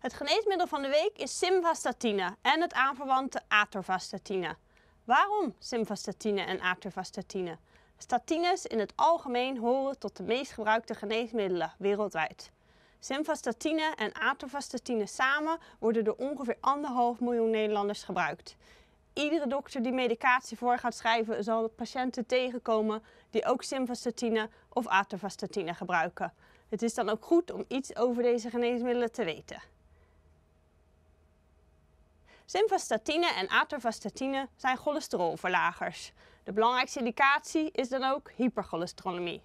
Het geneesmiddel van de week is simvastatine en het aanverwante atorvastatine. Waarom simvastatine en atorvastatine? Statines in het algemeen horen tot de meest gebruikte geneesmiddelen wereldwijd. Simvastatine en atorvastatine samen worden door ongeveer anderhalf miljoen Nederlanders gebruikt. Iedere dokter die medicatie voor gaat schrijven zal patiënten tegenkomen die ook simvastatine of atorvastatine gebruiken. Het is dan ook goed om iets over deze geneesmiddelen te weten. Simvastatine en atorvastatine zijn cholesterolverlagers. De belangrijkste indicatie is dan ook hypercholesterolemie.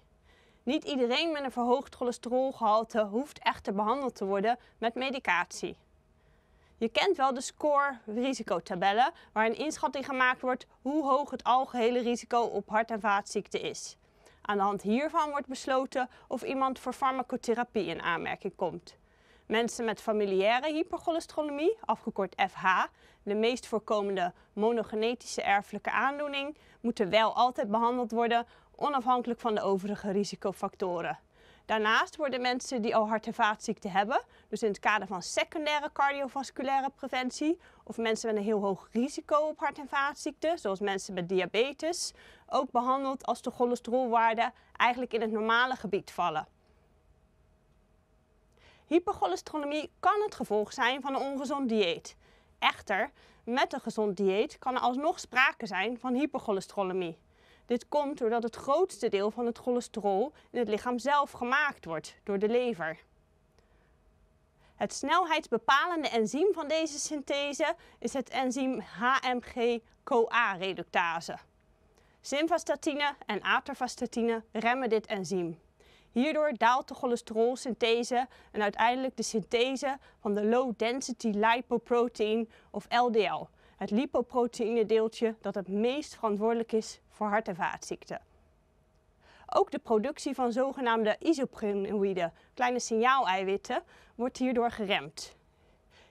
Niet iedereen met een verhoogd cholesterolgehalte hoeft echter behandeld te worden met medicatie. Je kent wel de SCORE-risicotabellen, waarin een inschatting gemaakt wordt hoe hoog het algehele risico op hart- en vaatziekten is. Aan de hand hiervan wordt besloten of iemand voor farmacotherapie in aanmerking komt. Mensen met familiaire hypercholesterolemie, afgekort FH, de meest voorkomende monogenetische erfelijke aandoening, moeten wel altijd behandeld worden, onafhankelijk van de overige risicofactoren. Daarnaast worden mensen die al hart- en vaatziekten hebben, dus in het kader van secundaire cardiovasculaire preventie, of mensen met een heel hoog risico op hart- en vaatziekten, zoals mensen met diabetes, ook behandeld als de cholesterolwaarden eigenlijk in het normale gebied vallen. Hypercholesterolemie kan het gevolg zijn van een ongezond dieet. Echter, met een gezond dieet kan er alsnog sprake zijn van hypercholesterolemie. Dit komt doordat het grootste deel van het cholesterol in het lichaam zelf gemaakt wordt door de lever. Het snelheidsbepalende enzym van deze synthese is het enzym HMG-CoA-reductase. Simvastatine en atorvastatine remmen dit enzym. Hierdoor daalt de cholesterolsynthese en uiteindelijk de synthese van de low density lipoprotein of LDL, het lipoproteïne-deeltje dat het meest verantwoordelijk is voor hart- en vaatziekten. Ook de productie van zogenaamde isoprenoïden, kleine signaal-eiwitten, wordt hierdoor geremd.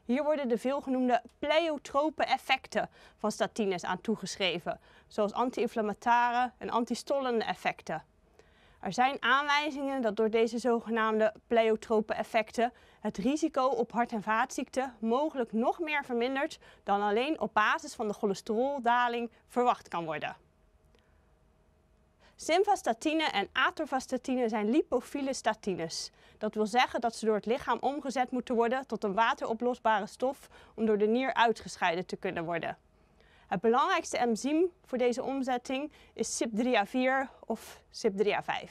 Hier worden de veelgenoemde pleiotrope effecten van statines aan toegeschreven, zoals anti-inflammatare en antistollende effecten. Er zijn aanwijzingen dat door deze zogenaamde pleiotrope effecten het risico op hart- en vaatziekten mogelijk nog meer vermindert dan alleen op basis van de cholesteroldaling verwacht kan worden. Simvastatine en atorvastatine zijn lipofiele statines. Dat wil zeggen dat ze door het lichaam omgezet moeten worden tot een wateroplosbare stof om door de nier uitgescheiden te kunnen worden. Het belangrijkste enzym voor deze omzetting is CYP3A4 of CYP3A5.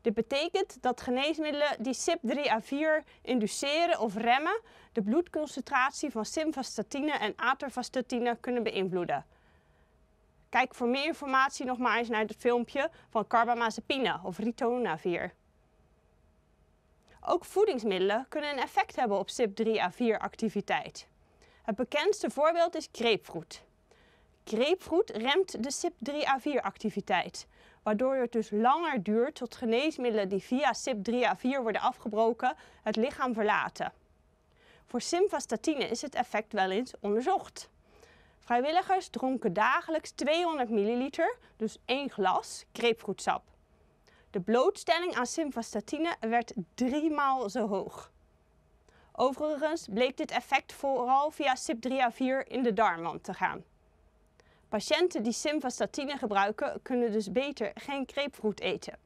Dit betekent dat geneesmiddelen die CYP3A4 induceren of remmen de bloedconcentratie van simvastatine en atorvastatine kunnen beïnvloeden. Kijk voor meer informatie nog maar eens naar het filmpje van carbamazepine of ritonavir. Ook voedingsmiddelen kunnen een effect hebben op CYP3A4-activiteit. Het bekendste voorbeeld is grapefruit. Grapefruit remt de CYP3A4-activiteit, waardoor het dus langer duurt tot geneesmiddelen die via CYP3A4 worden afgebroken het lichaam verlaten. Voor simvastatine is het effect wel eens onderzocht. Vrijwilligers dronken dagelijks 200 milliliter, dus één glas, grapefruitsap. De blootstelling aan simvastatine werd driemaal zo hoog. Overigens bleek dit effect vooral via CYP3A4 in de darmwand te gaan. Patiënten die simvastatine gebruiken kunnen dus beter geen kreepvroet eten.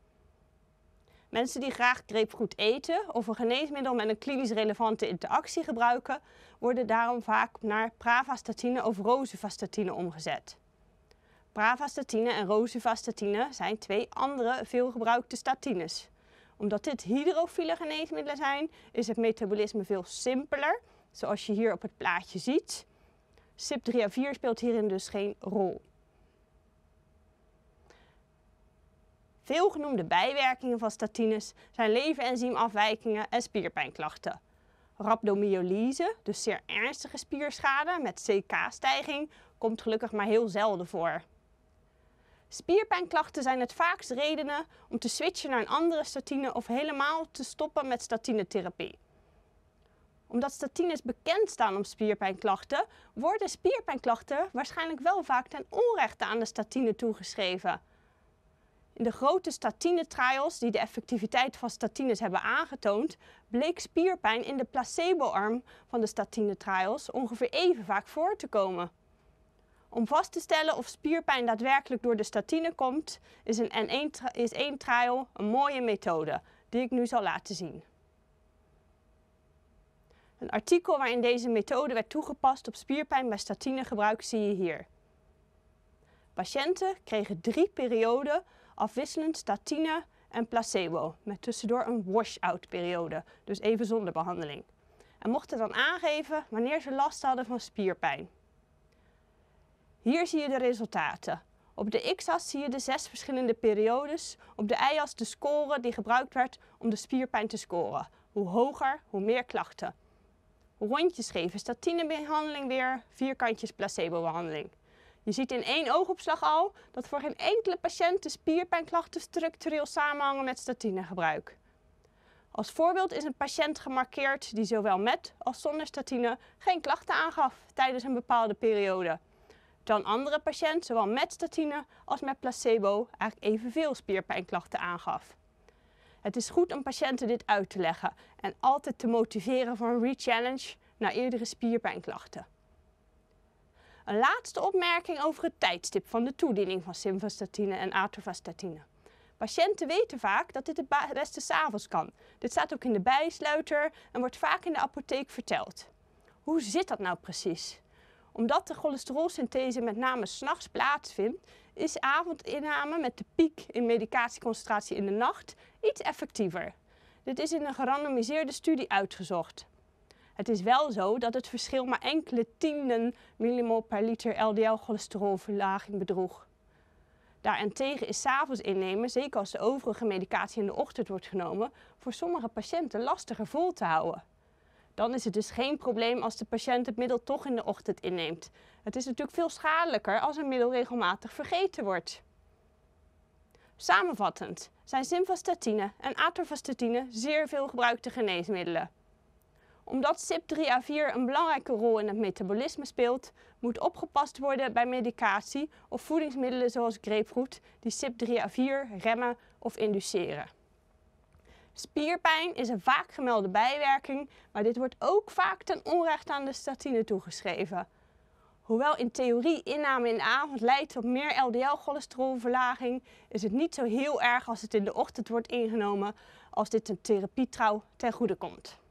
Mensen die graag kreepvroet eten of een geneesmiddel met een klinisch relevante interactie gebruiken, worden daarom vaak naar pravastatine of rosuvastatine omgezet. Pravastatine en rosuvastatine zijn twee andere veelgebruikte statines omdat dit hydrofiele geneesmiddelen zijn, is het metabolisme veel simpeler. Zoals je hier op het plaatje ziet. CYP3A4 speelt hierin dus geen rol. Veel genoemde bijwerkingen van statines zijn leverenzymafwijkingen en spierpijnklachten. Rhabdomyolyse, dus zeer ernstige spierschade met CK-stijging, komt gelukkig maar heel zelden voor. Spierpijnklachten zijn het vaakst redenen om te switchen naar een andere statine of helemaal te stoppen met statinetherapie. Omdat statines bekend staan om spierpijnklachten, worden spierpijnklachten waarschijnlijk wel vaak ten onrechte aan de statine toegeschreven. In de grote statinetrials, die de effectiviteit van statines hebben aangetoond, bleek spierpijn in de placebo-arm van de statinetrials ongeveer even vaak voor te komen. Om vast te stellen of spierpijn daadwerkelijk door de statine komt, is een N1 één trial een mooie methode die ik nu zal laten zien. Een artikel waarin deze methode werd toegepast op spierpijn bij statinegebruik zie je hier. Patiënten kregen drie perioden afwisselend statine en placebo, met tussendoor een wash-out periode, dus even zonder behandeling. En mochten dan aangeven wanneer ze last hadden van spierpijn. Hier zie je de resultaten. Op de x-as zie je de zes verschillende periodes, op de y-as de score die gebruikt werd om de spierpijn te scoren. Hoe hoger, hoe meer klachten. Rondjes geven statinebehandeling weer, vierkantjes placebobehandeling. Je ziet in één oogopslag al dat voor geen enkele patiënt de spierpijnklachten structureel samenhangen met statinegebruik. Als voorbeeld is een patiënt gemarkeerd die zowel met als zonder statine geen klachten aangaf tijdens een bepaalde periode dan andere patiënten, zowel met statine als met placebo eigenlijk evenveel spierpijnklachten aangaf. Het is goed om patiënten dit uit te leggen en altijd te motiveren voor een rechallenge naar eerdere spierpijnklachten. Een laatste opmerking over het tijdstip van de toediening van simvastatine en atorvastatine. Patiënten weten vaak dat dit het beste s'avonds kan. Dit staat ook in de bijsluiter en wordt vaak in de apotheek verteld. Hoe zit dat nou precies? Omdat de cholesterolsynthese met name s'nachts plaatsvindt, is avondinname met de piek in medicatieconcentratie in de nacht iets effectiever. Dit is in een gerandomiseerde studie uitgezocht. Het is wel zo dat het verschil maar enkele tienden millimol per liter LDL-cholesterolverlaging bedroeg. Daarentegen is s'avonds innemen, zeker als de overige medicatie in de ochtend wordt genomen, voor sommige patiënten lastiger vol te houden. Dan is het dus geen probleem als de patiënt het middel toch in de ochtend inneemt. Het is natuurlijk veel schadelijker als een middel regelmatig vergeten wordt. Samenvattend zijn simvastatine en atorvastatine zeer veel gebruikte geneesmiddelen. Omdat CYP3A4 een belangrijke rol in het metabolisme speelt, moet opgepast worden bij medicatie of voedingsmiddelen zoals grapefruit die CYP3A4 remmen of induceren. Spierpijn is een vaak gemelde bijwerking, maar dit wordt ook vaak ten onrecht aan de statine toegeschreven. Hoewel in theorie inname in de avond leidt tot meer LDL-cholesterolverlaging, is het niet zo heel erg als het in de ochtend wordt ingenomen als dit een therapietrouw ten goede komt.